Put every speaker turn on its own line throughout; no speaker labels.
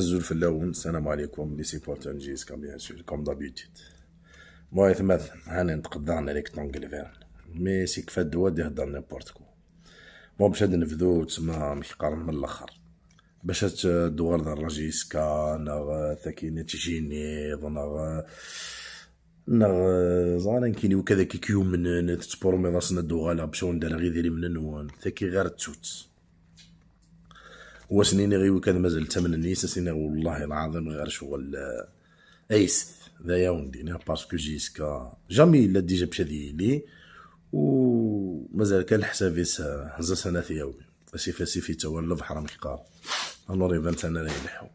في اللون السلام عليكم لي سيبورتون جيز كم بيان سور كوم دابيتيد المهم ثما هانا ليك ريكتونغل فيرن مي سي كفا الدوا دي هضر نيمبورت كو مو باش هاد نبدو تسمى ميقارن من الاخر باش هاد الدوار دا الراجيسكا ناغ تاكينا تجيني ناغ ناغ زعما كيني وكذا كيكيو من تتبورمي راسنا الدوغالا باش ندير غير ديري من نوان تاكي غير التوت هو نيني غي كان مازال ثمن نيس سنيني والله العظيم غير شغل آه، ايس ذا يوم دينا باسكو جيسكا جامي لا ديجا مشى لي و مازال كان حسابي هزا سنه ثياوي فاسي فاسي في تولف حرام القار الور يبان سنه لا يلحو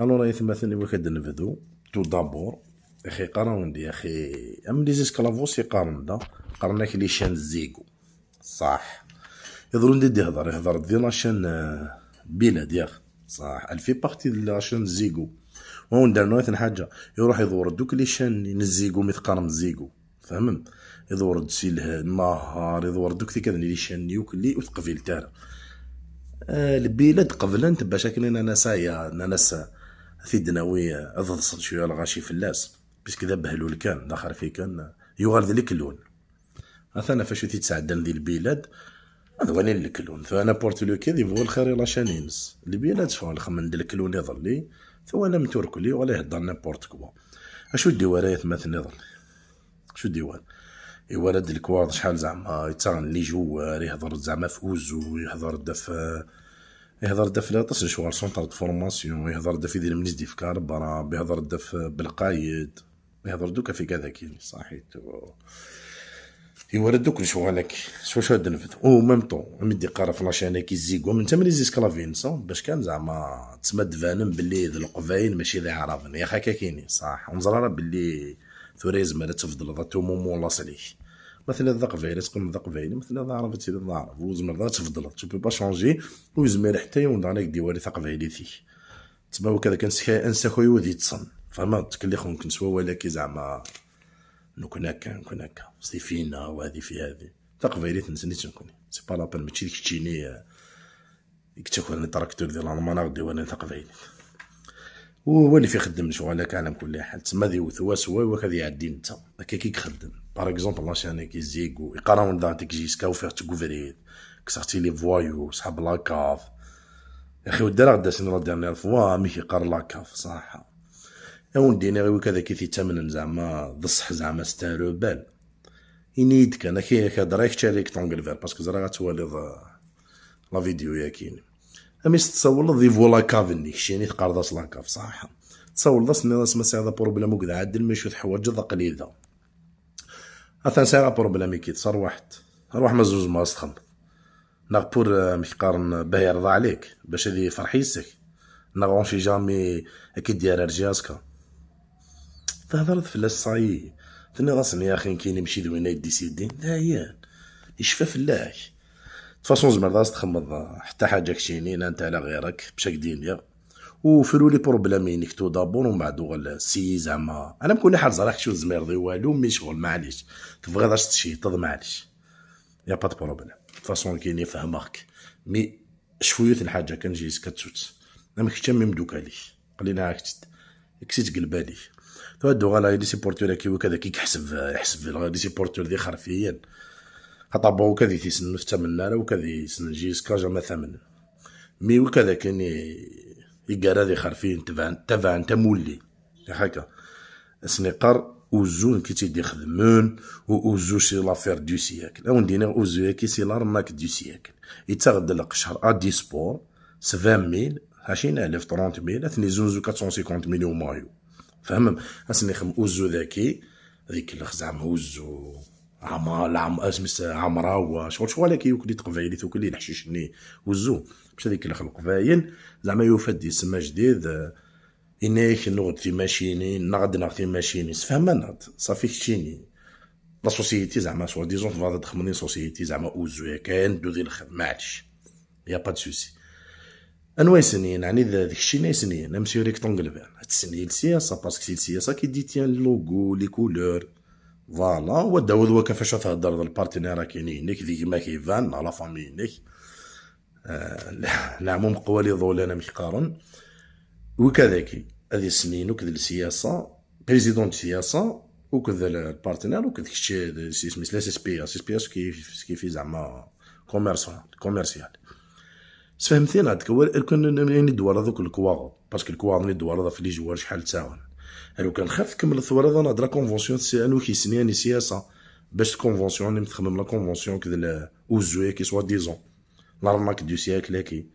الور ثاني وكاد نبذو تو دابور اخي قرون دي اخي ام لي زيسكلافوس يقارن دا قرناك لي شان زيكو صح يضرون دي هضر يهضر دينا شان آه، بلا دياخ صح الفي بارتي لاشين زيكو وون دارنا حاجه يروح يدور دوك لي شان نزيكو ميتقارن زيغو فهمت يدور له النهار يدور دوك ذيك لي شان يوكلي وثقفيل تاع آه، البلاد قبلنت باش كنا انا سايا انا سا في دناوي اضغصل شويه الغاشي اللاس باسكو ذا بهلول كان داخل في كان يغرد لك اللون مثلا فاش تيتسعدن ذي البلاد هذا وين الكلون ثو انا بورت لو كي هو الخير لا شانينس اللي بيلا تفهم الخمن الكلون لي ثو انا متوركلي ولا يهضر نابورت كوا اشو دي ورايا ثماثن شو ديوان اي ولد الكواد شحال زعما يتسرن لي جوار يهضر زعما في اوزو يهضر دف يهضر دف لاطس شوار سونتر دو فورماسيون يهضر دف يدير منيس دي في كاربرا يهضر دف بالقايد يهضر دوكا في كذا كي صحيت يوردوك شو كي شو شو هاد نفد او ميم طون مدي قرا فلاش انا كي زيكو من تما لي زيسكلافي نصون باش كان زعما تسمى فانم باللي ذي القفاين ماشي ذي عرافن يا خاكا كيني صح ونزرى باللي ثوريز ما تفضل ذا تو مومون لاصليه مثلا ذا قبيله تكون ذا قبيله مثلا ذا عرفت ذا عرف وزمر ذا تفضل تو بي با شونجي ويزمر حتى يوند عليك ديوالي ثا قبيلتي تما وكذا كان انسى خويا وذي تصن فهمت كلي خونك كنسوا ولا كي زعما نكون هكا نكون هكا سي فينا وهذه في هذه تقبيليت نسنيت نكون سي با لابان ماشي ديك التشيني تاكل التراكتور ديال الالمان غدي وانا و هو اللي في خدم شغل على كل حال تما ذي وثوا سوا و هذا يعدي انت هكا كي يخدم باغ اكزومبل شاني كي زيكو يقراون دا ديك جيسكا وفيغ تكوفريت كسرتي لي فوايو صحاب لاكاف يا اخي راه غدا سنرا ديرنيير فوا مي كيقار لاكاف صح اون ديني غير كي تيتامن زعما ضصح زعما ستارو بال ينيد كان كي كدريك تشاريك فير باسكو زرا غتولي لا فيديو ياكين امي تصور لي فولا كاف نيك شيني تقرضاس لا كاف صح تصور لا سمي راس مسي هذا بروبليم وكذا عاد المشوت حوايج ذا قليله سي ساعه بروبليم كي تصر واحد روح ما زوج ما سخن ناغ بور آه، مشقارن باه يرضى عليك باش هذه فرحيسك نغونشي جامي اكيد ديال رجاسكا تهضرت فلاس صايي تني راسني يا اخي كي نمشي دوينا يدي سيدي عيان يشفى فلاك تفاصون زمر راس تخمض حتى حاجه كشيني لا انت على غيرك بشاك دينيا وفرولي لي بروبلامين كتو دابور ومن بعد ولا سي زعما انا مكون حال زراك شو زمرضي والو مي شغل معليش تبغي تشي تض معليش يا با بروبلام تفاصون كيني فهمك مي شويه الحاجه كنجي كتسوت انا مكتمم دوك عليك قلينا عاكت كسيت قلبالي تودو غالا لي سيبورتور كي وكذا كي يحسب يحسب لي سيبورتور دي خرفيا خاطر بون وكذا تيسن في ثمن لا وكذا سن جيس كاجا ما ثمن مي وكذا لي يقرا دي خرفيا تبعن تبعن تمولي هكا سنقر اوزون كي تيدي خدمون و اوزو سي لافير دو سياكل او ندينا اوزو كي سي لارماك دو سياكل يتغدلق لك شهر ادي سبور سفان ميل هاشين الف ترونت ميل اثني زوزو كاتسون سيكونت ميل ومايو فهم اسني خم اوزو ذاكي ذيك خزعم اوزو عمال اسمي اسمس عمراوة شغل شغل كي وكلي تقفايلي توكلي نحشيشني وزو باش هذيك الخلق باين زعما يوفد يسمى جديد إنيك نغد في ماشيني نغد نغد في ماشيني سفهم نغد صافي شيني لا سوسيتي زعما سوا ديزون فاضا تخمني سوسيتي زعما اوزو كان دو ذي الخدمة معلش يا با دو سوسي انوا يسنين يعني ذاك الشيء يسنين ام سي ريكتونغل فيرن تسني السياسه باسكو سي السياسه كي دي تيان لوغو لي كولور فوالا وداو دو كيفاش تهضر البارتنير كاينين هناك ما كيفان لا فامي هناك آه، العموم قوالي ظول انا مش قارن وكذاك هذه السنين وكذا السياسه بريزيدون السياسه وكذا البارتنير وكذا كشي لا سي اس بي اس بي اس كيف زعما كوميرسيال كوميرسيال سفهمتين هاد كوار كنا منين دوار هذوك الكواغ باسكو الكواغ من دوار في لي جوار شحال تاعون لو كان خاف تكمل الثوار هادا نهدر كونفونسيون تسالو سنياني سياسه باش كونفونسيون اللي متخمم لا كونفونسيون كذا اوزويا كي سوا ديزون لارماك دو سياكل هاكي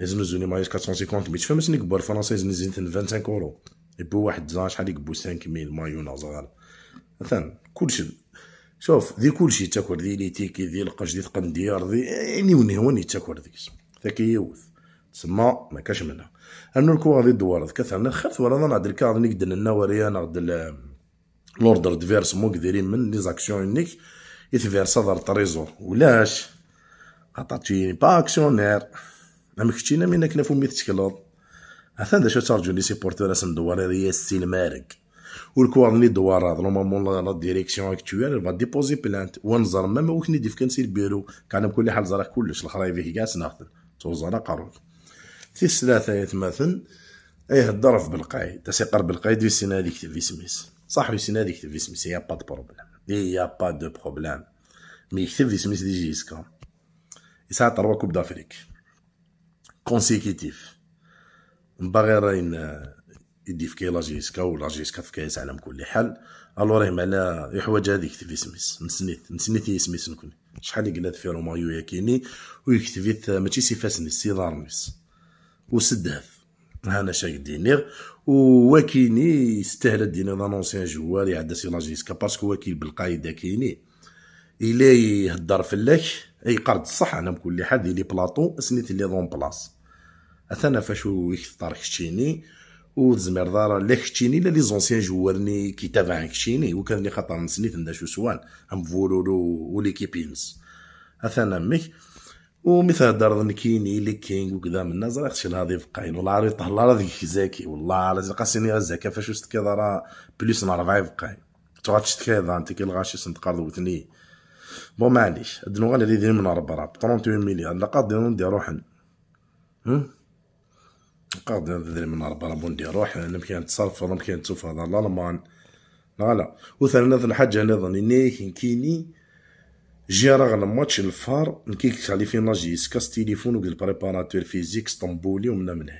لازم نزوني مايس 450 ميت فما سني كبار فرنسا لازم نزيد 25 اورو يبو واحد زان شحال سانك 5000 مايونا زغال مثلا كلشي شوف ذي كلشي تاكل ذي لي تيكي ذي القش ذي تقندير ذي يعني ونهواني تاكل ذيك تكيوث تسمى ما كاش منها انو الكو غادي دوار كثر انا خفت ولا نعد الكار نقدر النواري انا غد لوردر ديفيرس مو قديرين من لي زاكسيون يونيك يتفيرس هذا التريزور ولاش عطاتيني با اكسيونير اما كنتينا من كنا فمي تشكلط اثان شو تارجو لي سيبورتور اس ندوار هذه السين مارك والكو غادي دوار هذا نورمالمون لا ديريكسيون اكتويال غادي ديبوزي بلانت ونزر ما وكني ديف كان سي البيرو كان بكل حال زرا كلش الخرايفي كاع سناخذ توزر قارون في ثلاثة يتمثل ايه الظرف بالقاي تسي قرب القاي دي سينا ديك في سميس صح في سينا ديك في سميس يا با دو بروبلام يا با دو بروبلام مي يكتب في سميس دي جيسكا يسعى تروا كوب دافريك كونسيكيتيف باغي راين آه، يدي في لا جيسكا ولا جيسكا في كاس على كل حال الو راه على يحوج هذيك في سميس نسنيت نسنيت هي سميس نكون شحال يقلاد في رومايو ياكيني ويكتبيت ماشي سي فاسني سي دارنيس وسداف هانا شاك دينير وواكيني يستاهل دينير دان اونسيان جوار يعدى سي لاجيسكا باسكو واكي بالقايده كيني الا يهدر فلاك اي قرض صح انا بكل حد لي بلاطو سنيت لي دون بلاص اثنا فاشو يختار كشيني وتزمير دار لا كتشيني لا لي زونسيان جوارني كي تابعين كتشيني وكان لي خاطر نسنيت ندا شو سوان ام فولولو وليكيبينز اثنا ميك ومثل دار نكيني لي كينغ وكذا من الناس راه خشي الهاضي فقاين والله راه طهلا راه ديك زاكي والله راه قاسيني غا زاكا فاش كذا راه بليس نربعي فقاين تغاد تشتكي هذا انت كي الغاشي سنتقرض وثني بون معليش الدنوغان اللي دايرين من ربي راه 31 مليار لا قاد ندير روحن قاضي ندري من ربي راه نديروح نمكن يعني نتصرف نمكن نتوفى هذا الالمان لا وثاني نظن حاجه نظن اني كيني جي راغنا ماتش الفار نكيك علي في ناجي سكاس تيليفون وقال بريباراتور فيزيك اسطنبولي ومنا منه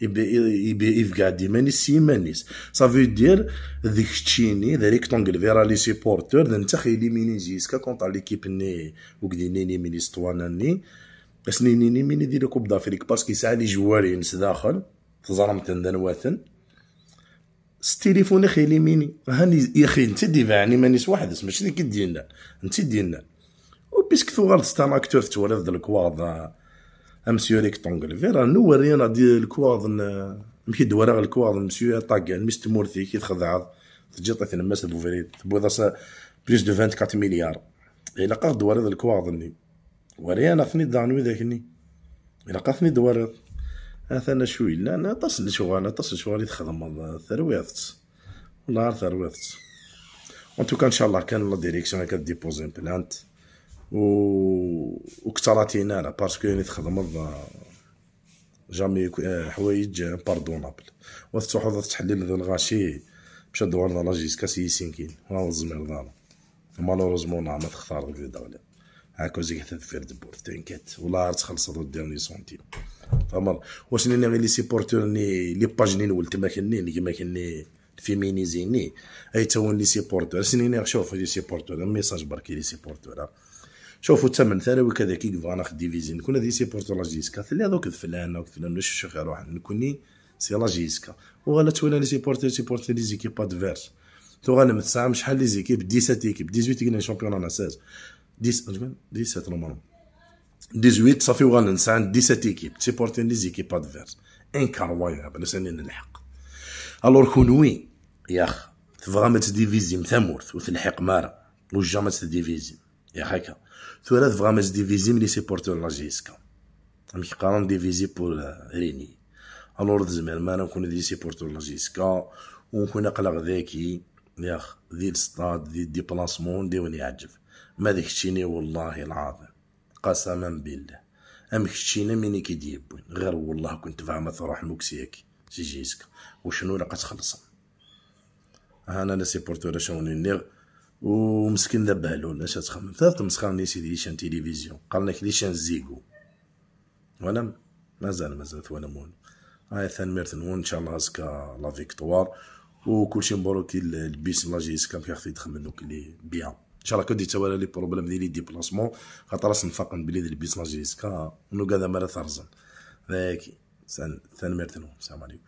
يبي يفقعد سي مانيس صافي دير ذيك تشيني ذلك تونغل فيرا لي سيبورتور ذا نتا خيلي مينيزيسكا كونطا ليكيب ني وكدي نيني مينيستوانا ني اسنيني ني مين يدير كوب دافريك باسكو ساعه لي جواري ينس داخل تزرمتن دنواتن ستيليفون اخي لي ميني هاني يا اخي انت يعني مانيش واحد ماشي اللي كدينا انت دينا و بيسك ثوغال ستان اكتور تولد آه، الكواض امسيو ريك طونغل فيرا نورينا دي الكواض مكي دوارا الكواض مسيو طاكا المس تمورثي كي تخضع تجيط ثنماس بوفريت بوضا بليس دو 24 مليار الا قاد دوارا الكواض وريا ناقصني دعني ذاكني ناقصني دوارض اثنا شوي لا انا شو انا تصل شو غادي تخدم ثروات نهار ثروات اون توكا ان شاء الله كان لا ديريكسيون هكا ديبوزي بلانت و وكثراتينا انا باسكو يعني تخدم جامي آه، حوايج باردونابل وتروح تحلل ذا الغاشي مشا دوار لا جيسكا سينكين كين هاو الزمير دارو مالوروزمون ما تختار ذا هاكا زي حتى فير دبور تنكات ولا تخلص الديرني سونتيم فمر واش ني غير لي سيبورتور ني لي باج ني نولت ما كني ني كما كني الفيمينيزيني اي تون لي سيبورتور غير شوف لي سيبورتور ميساج بركي لي سيبورتور شوفوا الثمن ثانوي كذا كي فاناخ ديفيزين كنا دي سيبورتور لا جيسكا ثلي هذوك فلان هذوك فلان واش شوف غير واحد نكوني سي لا جيسكا وغالا تولى لي سيبورتور سيبورتور لي زيكيب ادفيرس تو غالا متسامش شحال لي زيكيب 17 ايكيب 18 كنا شامبيون انا 16 10 17 normalement 18 صافي وغنلعب عند 17 ايكيب تيبورتي لي زيكيب ادفيرس ان كار انا نلحق الور كون وي يا اخ تبغى ما تديفيزي مثامورث وتلحق مارا وجا ما تديفيزي يا هكا ثورا تبغى ما تديفيزي ملي سيبورتي لا جيسكا مي قارن ديفيزي بور ريني الور زمان ما نكون دي سيبورتي لا جيسكا ونكون اقلق ذكي يا اخ ذي الستاد ذي الديبلاسمون ديوني عجب ما ذكتيني والله العظيم قسما بالله ام كتشينا مني كيديبوين غير والله كنت فاهمة تروح المكسيك سي جيسك وشنو لا تخلصم انا لا سي بورتو شوني نيغ ومسكين دابا بالون اش تخمم ثلاث لي سيدي شان تيليفزيون قالنا كلي شان زيكو وانا مازال مازال وانا مون هاي ثان ميرتنون ان شاء الله هزكا لا فيكتوار وكلشي مبروك البيس لا جيسكا كي خفيت تخمم دوك لي بيان شاركو دي ولا لي بروبليم ديال لي ديبلاسمون خاطر راس نفاقن بلي ديال بيسنا جيسكا ونو كذا مرا ثرزن ذاك سان ثان ميرتنو السلام عليكم